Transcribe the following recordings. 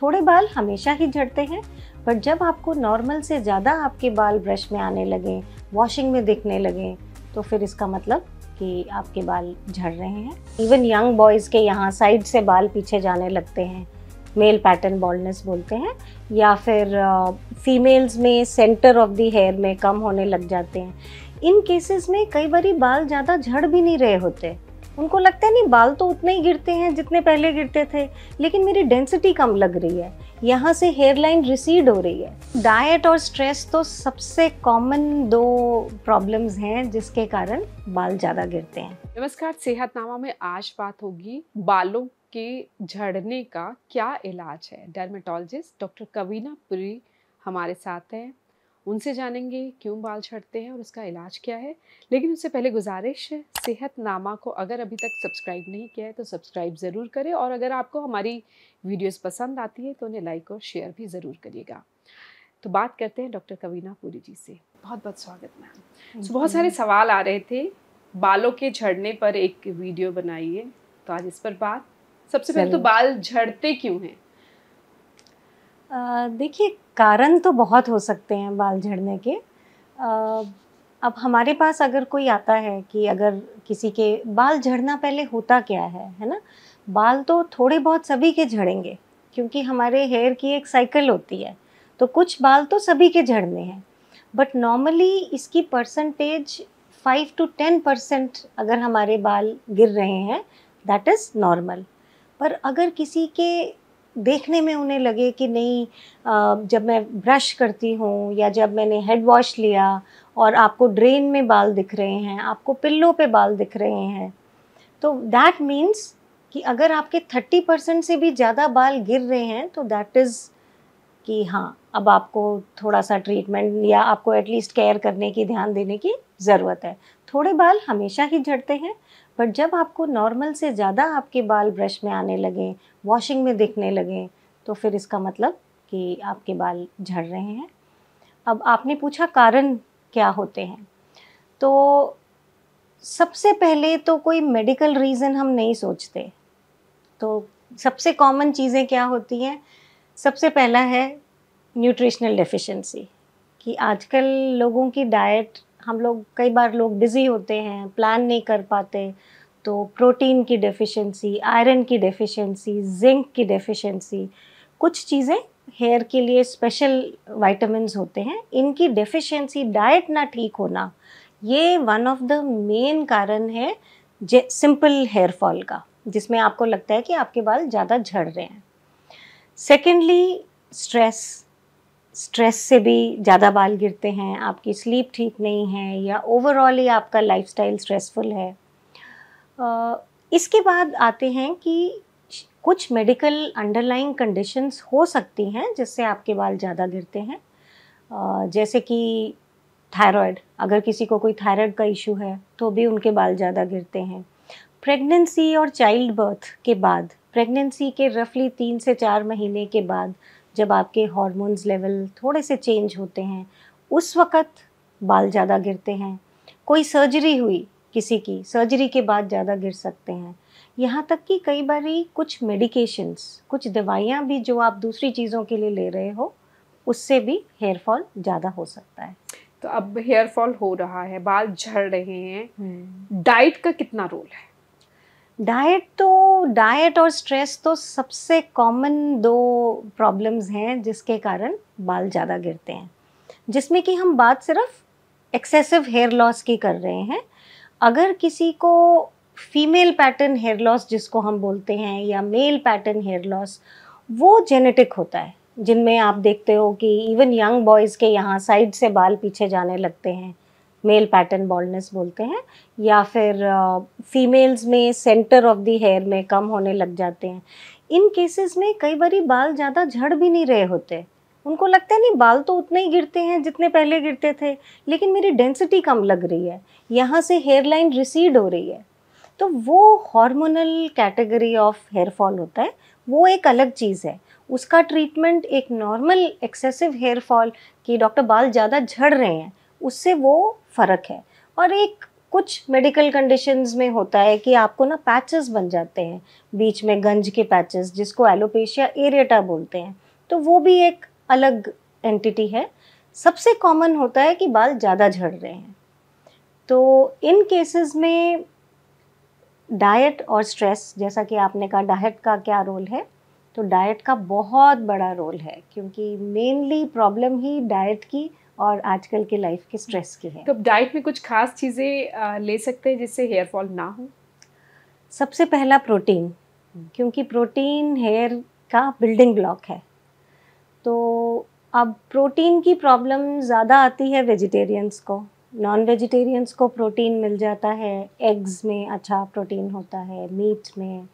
थोड़े बाल हमेशा ही झड़ते हैं बट जब आपको नॉर्मल से ज़्यादा आपके बाल ब्रश में आने लगें वॉशिंग में दिखने लगें तो फिर इसका मतलब कि आपके बाल झड़ रहे हैं इवन यंग बॉयज़ के यहाँ साइड से बाल पीछे जाने लगते हैं मेल पैटर्न बॉल्डनेस बोलते हैं या फिर फीमेल्स में सेंटर ऑफ दी हेयर में कम होने लग जाते हैं इन केसेस में कई बार बाल ज़्यादा झड़ भी नहीं रहे होते उनको लगता है नहीं बाल तो उतने ही गिरते हैं जितने पहले गिरते थे लेकिन मेरी डेंसिटी कम लग रही है यहाँ से हेयर लाइन रिसीड हो रही है डाइट और स्ट्रेस तो सबसे कॉमन दो प्रॉब्लम्स हैं जिसके कारण बाल ज़्यादा गिरते हैं नमस्कार सेहतनामा में आज बात होगी बालों के झड़ने का क्या इलाज है डर्मेटोलॉजिस्ट डॉक्टर कवीना पुरी हमारे साथ हैं उनसे जानेंगे क्यों बाल छटते हैं और उसका इलाज क्या है लेकिन उससे पहले गुजारिश है सेहत नामा को अगर अभी तक सब्सक्राइब नहीं किया है तो सब्सक्राइब ज़रूर करें और अगर आपको हमारी वीडियोस पसंद आती है तो उन्हें लाइक और शेयर भी ज़रूर करिएगा तो बात करते हैं डॉक्टर कवीना पुरी जी से बहुत बहुत स्वागत मैम तो बहुत सारे सवाल आ रहे थे बालों के झड़ने पर एक वीडियो बनाइए तो आज इस पर बात सबसे पहले तो बाल झड़ते क्यों हैं देखिए कारण तो बहुत हो सकते हैं बाल झड़ने के आ, अब हमारे पास अगर कोई आता है कि अगर किसी के बाल झड़ना पहले होता क्या है है ना बाल तो थोड़े बहुत सभी के झड़ेंगे क्योंकि हमारे हेयर की एक साइकिल होती है तो कुछ बाल तो सभी के झड़ने हैं बट नॉर्मली इसकी percentage five to ten percent अगर हमारे बाल गिर रहे हैं दैट इज़ नॉर्मल पर अगर किसी के देखने में उन्हें लगे कि नहीं जब मैं ब्रश करती हूँ या जब मैंने हेड वॉश लिया और आपको ड्रेन में बाल दिख रहे हैं आपको पिल्लों पे बाल दिख रहे हैं तो दैट मीन्स कि अगर आपके थर्टी परसेंट से भी ज़्यादा बाल गिर रहे हैं तो दैट इज़ कि हाँ अब आपको थोड़ा सा ट्रीटमेंट या आपको एटलीस्ट केयर करने की ध्यान देने की ज़रूरत है थोड़े बाल हमेशा ही झड़ते हैं बट जब आपको नॉर्मल से ज़्यादा आपके बाल ब्रश में आने लगें वॉशिंग में दिखने लगें तो फिर इसका मतलब कि आपके बाल झड़ रहे हैं अब आपने पूछा कारण क्या होते हैं तो सबसे पहले तो कोई मेडिकल रीज़न हम नहीं सोचते तो सबसे कॉमन चीज़ें क्या होती हैं सबसे पहला है न्यूट्रिशनल डेफिशिएंसी कि आजकल लोगों की डाइट हम लोग कई बार लोग बिज़ी होते हैं प्लान नहीं कर पाते तो प्रोटीन की डेफिशिएंसी आयरन की डेफिशिएंसी जिंक की डेफिशिएंसी कुछ चीज़ें हेयर के लिए स्पेशल वाइटामस होते हैं इनकी डेफिशिएंसी डाइट ना ठीक होना ये वन ऑफ द मेन कारण है सिंपल हेयर फॉल का जिसमें आपको लगता है कि आपके बाल ज़्यादा झड़ रहे हैं सेकेंडली स्ट्रेस स्ट्रेस से भी ज़्यादा बाल गिरते हैं आपकी स्लीप ठीक नहीं है या ओवरऑल ही आपका लाइफस्टाइल स्ट्रेसफुल है इसके बाद आते हैं कि कुछ मेडिकल अंडरलाइंग कंडीशंस हो सकती हैं जिससे आपके बाल ज़्यादा गिरते हैं जैसे कि थायराइड अगर किसी को कोई थायराइड का इशू है तो भी उनके बाल ज़्यादा गिरते हैं प्रेगनेंसी और चाइल्ड बर्थ के बाद प्रेगनेंसी के रफली तीन से चार महीने के बाद जब आपके हॉर्मोन्स लेवल थोड़े से चेंज होते हैं उस वक़्त बाल ज़्यादा गिरते हैं कोई सर्जरी हुई किसी की सर्जरी के बाद ज़्यादा गिर सकते हैं यहाँ तक कि कई ही कुछ मेडिकेशंस कुछ दवाइयाँ भी जो आप दूसरी चीज़ों के लिए ले रहे हो उससे भी हेयर फॉल ज़्यादा हो सकता है तो अब हेयर फॉल हो रहा है बाल झड़ रहे हैं डाइट हम्म। का कितना रोल है डाइट तो डाइट और स्ट्रेस तो सबसे कॉमन दो प्रॉब्लम्स हैं जिसके कारण बाल ज़्यादा गिरते हैं जिसमें कि हम बात सिर्फ एक्सेसिव हेयर लॉस की कर रहे हैं अगर किसी को फीमेल पैटर्न हेयर लॉस जिसको हम बोलते हैं या मेल पैटर्न हेयर लॉस वो जेनेटिक होता है जिनमें आप देखते हो कि इवन यंग बॉयज़ के यहाँ साइड से बाल पीछे जाने लगते हैं मेल पैटर्न बॉल्डनेस बोलते हैं या फिर फीमेल्स में सेंटर ऑफ दी हेयर में कम होने लग जाते हैं इन केसेस में कई बार बाल ज़्यादा झड़ भी नहीं रहे होते उनको लगता है नहीं बाल तो उतने ही गिरते हैं जितने पहले गिरते थे लेकिन मेरी डेंसिटी कम लग रही है यहाँ से हेयर लाइन रिसीड हो रही है तो वो hormonal category of hair fall होता है वो एक अलग चीज़ है उसका ट्रीटमेंट एक नॉर्मल एक्सेसिव हेयर फॉल कि डॉक्टर बाल ज़्यादा झड़ रहे हैं उससे वो फ़र्क है और एक कुछ मेडिकल कंडीशंस में होता है कि आपको ना पैचेस बन जाते हैं बीच में गंज के पैचेस जिसको एलोपेशिया एरेटा बोलते हैं तो वो भी एक अलग एंटिटी है सबसे कॉमन होता है कि बाल ज़्यादा झड़ रहे हैं तो इन केसेस में डाइट और स्ट्रेस जैसा कि आपने कहा डाइट का क्या रोल है तो डाइट का बहुत बड़ा रोल है क्योंकि मेनली प्रॉब्लम ही डाइट की और आजकल के लाइफ के स्ट्रेस की है तो डाइट में कुछ खास चीज़ें ले सकते हैं जिससे हेयर फॉल ना हो सबसे पहला प्रोटीन क्योंकि प्रोटीन हेयर का बिल्डिंग ब्लॉक है तो अब प्रोटीन की प्रॉब्लम ज़्यादा आती है वेजिटेरियंस को नॉन वेजिटेरियंस को प्रोटीन मिल जाता है एग्स में अच्छा प्रोटीन होता है मीट में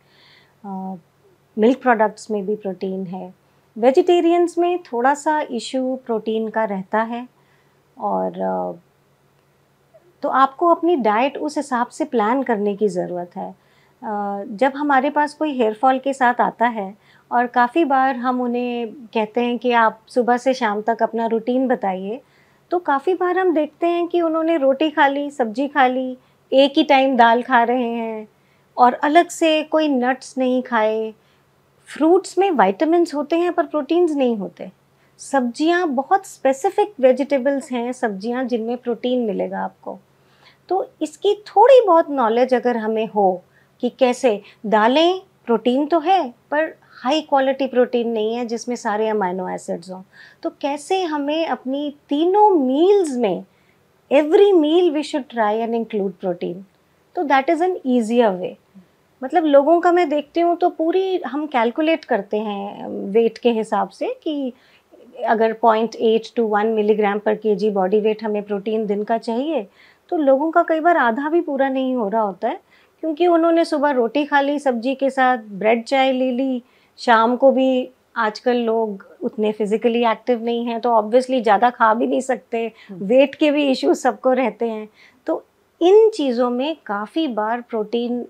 मिल्क प्रोडक्ट्स में भी प्रोटीन है वेजिटेरियंस में थोड़ा सा इशू प्रोटीन का रहता है और तो आपको अपनी डाइट उस हिसाब से प्लान करने की ज़रूरत है जब हमारे पास कोई हेयर फॉल के साथ आता है और काफ़ी बार हम उन्हें कहते हैं कि आप सुबह से शाम तक अपना रूटीन बताइए तो काफ़ी बार हम देखते हैं कि उन्होंने रोटी खा ली सब्जी खा ली एक ही टाइम दाल खा रहे हैं और अलग से कोई नट्स नहीं खाए फ्रूट्स में विटामिन्स होते हैं पर प्रोटीन्स नहीं होते सब्जियाँ बहुत स्पेसिफिक वेजिटेबल्स हैं सब्जियाँ जिनमें प्रोटीन मिलेगा आपको तो इसकी थोड़ी बहुत नॉलेज अगर हमें हो कि कैसे दालें प्रोटीन तो है पर हाई क्वालिटी प्रोटीन नहीं है जिसमें सारे अमाइनो एसिड्स हों तो कैसे हमें अपनी तीनों मील्स में every meal we should try and include protein तो that is an easier way मतलब लोगों का मैं देखती हूँ तो पूरी हम कैलकुलेट करते हैं वेट के हिसाब से कि अगर point eight to one milligram per K G body weight हमें प्रोटीन दिन का चाहिए तो लोगों का कई बार आधा भी पूरा नहीं हो रहा होता है क्योंकि उन्होंने सुबह रोटी खा ली सब्जी के साथ ब्रेड चाय ले ली शाम को भी आजकल लोग उतने फिजिकली एक्टिव नहीं हैं तो ऑब्वियसली ज़्यादा खा भी नहीं सकते वेट हम्म। के भी इश्यूज सबको रहते हैं तो इन चीज़ों में काफ़ी बार प्रोटीन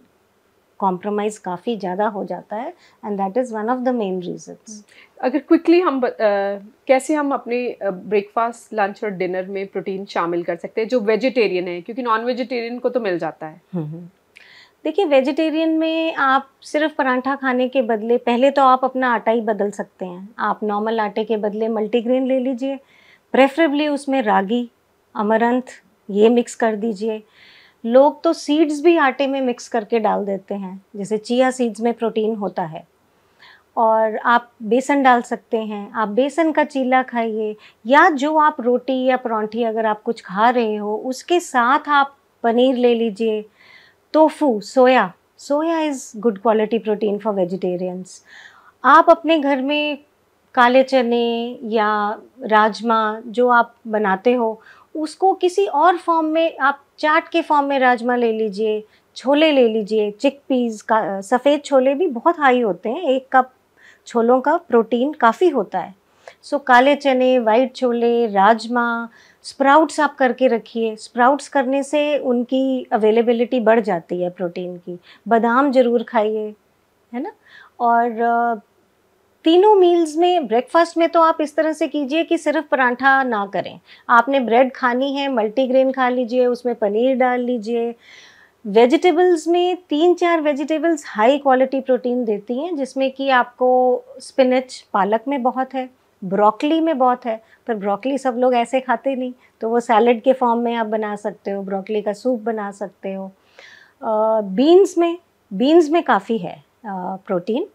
कॉम्प्रोमाइज़ काफ़ी ज़्यादा हो जाता है and that is one of the main reason अगर क्विकली हम आ, कैसे हम अपने ब्रेकफास्ट लंच और डिनर में प्रोटीन शामिल कर सकते हैं जो वेजिटेरियन है क्योंकि नॉन वेजिटेरियन को तो मिल जाता है हम्म, हम्म। देखिए वेजिटेरियन में आप सिर्फ परांठा खाने के बदले पहले तो आप अपना आटा ही बदल सकते हैं आप नॉर्मल आटे के बदले मल्टीग्रेन ले लीजिए प्रेफरेबली उसमें रागी अमरंथ ये मिक्स कर दीजिए लोग तो सीड्स भी आटे में मिक्स करके डाल देते हैं जैसे चिया सीड्स में प्रोटीन होता है और आप बेसन डाल सकते हैं आप बेसन का चीला खाइए या जो आप रोटी या परौंठी अगर आप कुछ खा रहे हो उसके साथ आप पनीर ले लीजिए tofu soya soya is good quality protein for vegetarians आप अपने घर में काले चने या राजमा जो आप बनाते हो उसको किसी और फॉर्म में आप चाट के फॉर्म में राजमा ले लीजिए छोले ले लीजिए चिक पीज का सफ़ेद छोले भी बहुत हाई होते हैं एक कप छोलों का प्रोटीन काफ़ी होता है सो so, काले चने वाइट छोले राजमा स्प्राउट्स आप करके रखिए स्प्राउट्स करने से उनकी अवेलेबिलिटी बढ़ जाती है प्रोटीन की बादाम ज़रूर खाइए है ना और तीनों मील्स में ब्रेकफास्ट में तो आप इस तरह से कीजिए कि सिर्फ परांठा ना करें आपने ब्रेड खानी है मल्टीग्रेन खा लीजिए उसमें पनीर डाल लीजिए वेजिटेबल्स में तीन चार वेजिटेबल्स हाई क्वालिटी प्रोटीन देती हैं जिसमें कि आपको स्पिनच पालक में बहुत है ब्रोकली में बहुत है पर ब्रोकली सब लोग ऐसे खाते नहीं तो वो सैलड के फॉर्म में आप बना सकते हो ब्रोकली का सूप बना सकते हो बीन्स में बीन्स में काफ़ी है प्रोटीन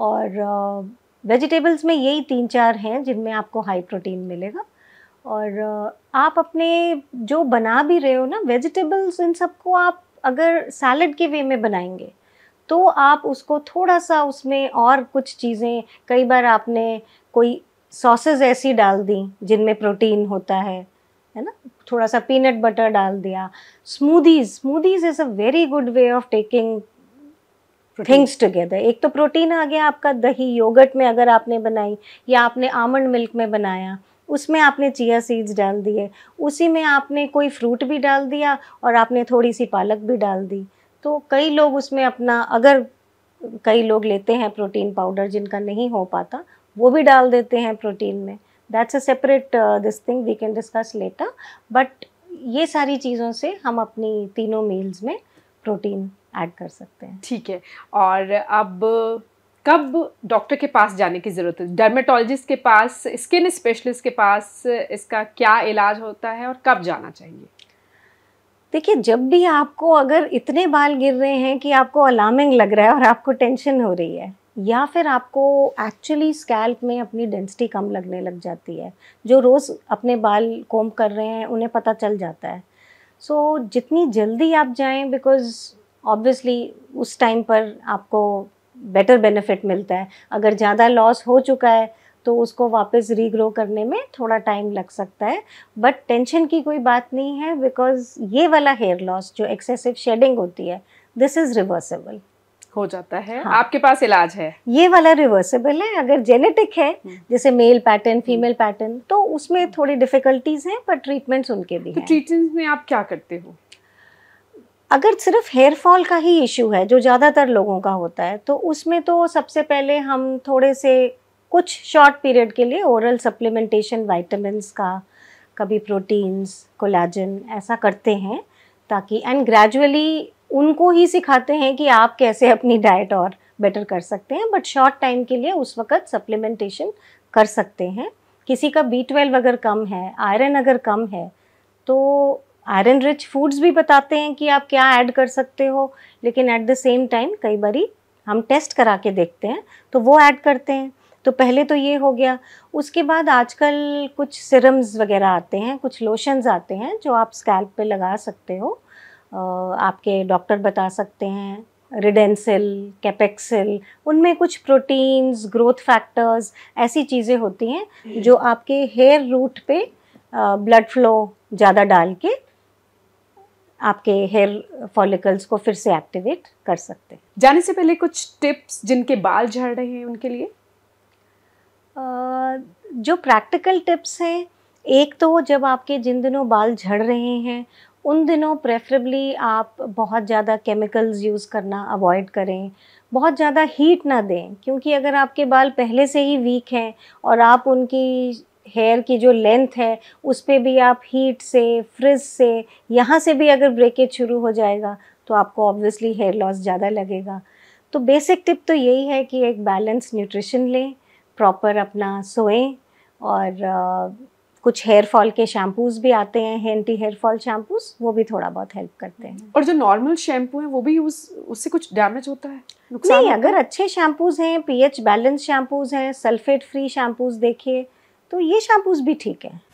और वेजिटेबल्स में यही तीन चार हैं जिनमें आपको हाई प्रोटीन मिलेगा और आप अपने जो बना भी रहे हो ना वेजिटेबल्स इन सबको आप अगर सैलड के वे में बनाएंगे तो आप उसको थोड़ा सा उसमें और कुछ चीज़ें कई बार आपने कोई सॉसेज ऐसी डाल दी जिनमें प्रोटीन होता है है ना थोड़ा सा पीनट बटर डाल दिया smoothies smoothies is a very good way of taking things together एक तो प्रोटीन आ गया आपका दही योगर्ट में अगर आपने बनाई या आपने आमंड मिल्क में बनाया उसमें आपने चिया सीड्स डाल दिए उसी में आपने कोई फ्रूट भी डाल दिया और आपने थोड़ी सी पालक भी डाल दी तो कई लोग उसमें अपना अगर कई लोग लेते हैं प्रोटीन पाउडर जिनका नहीं हो पाता वो भी डाल देते हैं प्रोटीन में that's a separate this thing we can discuss later but ये सारी चीज़ों से हम अपनी तीनों मील्स में प्रोटीन ऐड कर सकते हैं ठीक है और अब कब डॉक्टर के पास जाने की ज़रूरत है डर्मेटोलॉजिस्ट के पास स्किन स्पेशलिस्ट के पास इसका क्या इलाज होता है और कब जाना चाहिए देखिए जब भी आपको अगर इतने बाल गिर रहे हैं कि आपको अलार्मिंग लग रहा है और आपको टेंशन हो रही है या फिर आपको एक्चुअली स्कैल्प में अपनी डेंसिटी कम लगने लग जाती है जो रोज़ अपने बाल कोम कर रहे हैं उन्हें पता चल जाता है सो so, जितनी जल्दी आप जाएं बिकॉज ऑब्वियसली उस टाइम पर आपको बेटर बेनिफिट मिलता है अगर ज़्यादा लॉस हो चुका है तो उसको वापस रीग्रो करने में थोड़ा टाइम लग सकता है बट टेंशन की कोई बात नहीं है बिकॉज ये वाला हेयर लॉस जो एक्सेसिव शेडिंग होती है दिस इज़ रिवर्सेबल हो जाता है हाँ। आपके पास इलाज है ये वाला रिवर्सेबल है अगर जेनेटिक है हम्म। जैसे मेल पैटर्न फीमेल पैटर्न तो उसमें हम्म। थोड़ी डिफिकल्टीज हैं पर ट्रीटमेंट्स उनके भी तो ट्रीटमेंट्स में आप क्या करते हो अगर सिर्फ हेयर फॉल का ही इशू है जो ज़्यादातर लोगों का होता है तो उसमें तो सबसे पहले हम थोड़े से कुछ शॉर्ट पीरियड के लिए ओरल सप्लीमेंटेशन वाइटमिन का कभी प्रोटीन्स कोलाजन ऐसा करते हैं ताकि एंड ग्रेजुअली उनको ही सिखाते हैं कि आप कैसे अपनी डाइट और बेटर कर सकते हैं बट शॉर्ट टाइम के लिए उस वक्त सप्लीमेंटेशन कर सकते हैं किसी का बी ट्वेल्व अगर कम है आयरन अगर कम है तो आयरन रिच फूड्स भी बताते हैं कि आप क्या ऐड कर सकते हो लेकिन ऐट द सेम टाइम कई बारी हम टेस्ट करा के देखते हैं तो वो ऐड करते हैं तो पहले तो ये हो गया उसके बाद आजकल कुछ सिरम्स वगैरह आते हैं कुछ लोशंस आते हैं जो आप स्कैल्प पे लगा सकते हो आपके डॉक्टर बता सकते हैं रिडेंसिल कैपेक्सिल उनमें कुछ प्रोटीन्स ग्रोथ फैक्टर्स ऐसी चीज़ें होती हैं जो आपके हेयर रूट पे ब्लड फ्लो ज़्यादा डाल के आपके हेयर फॉलिकल्स को फिर से एक्टिवेट कर सकते हैं जाने से पहले कुछ टिप्स जिनके बाल झड़ रहे हैं उनके लिए जो प्रैक्टिकल टिप्स हैं एक तो जब आपके जिन दिनों बाल झड़ रहे हैं उन दिनों प्रेफरेबली आप बहुत ज़्यादा केमिकल्स यूज़ करना अवॉइड करें बहुत ज़्यादा हीट ना दें क्योंकि अगर आपके बाल पहले से ही वीक हैं और आप उनकी हेयर की जो लेंथ है उस पर भी आप हीट से फ्रिज से यहाँ से भी अगर ब्रेकेज शुरू हो जाएगा तो आपको ऑब्वियसली हेयर लॉस ज़्यादा लगेगा तो बेसिक टिप तो यही है कि एक बैलेंस न्यूट्रिशन लें प्रॉपर अपना सोएं और आ, कुछ हेयर फॉल के शैम्पूज भी आते हैं एंटी हेयर फॉल शैम्पूज वो भी थोड़ा बहुत हेल्प करते हैं और जो नॉर्मल शैम्पू हैं वो भी यूज उससे कुछ डैमेज होता है नहीं अगर अच्छे शैम्पूज हैं पीएच बैलेंस शैम्पूज हैं सल्फेट फ्री शैम्पूज देखिए तो ये शैम्पूज भी ठीक है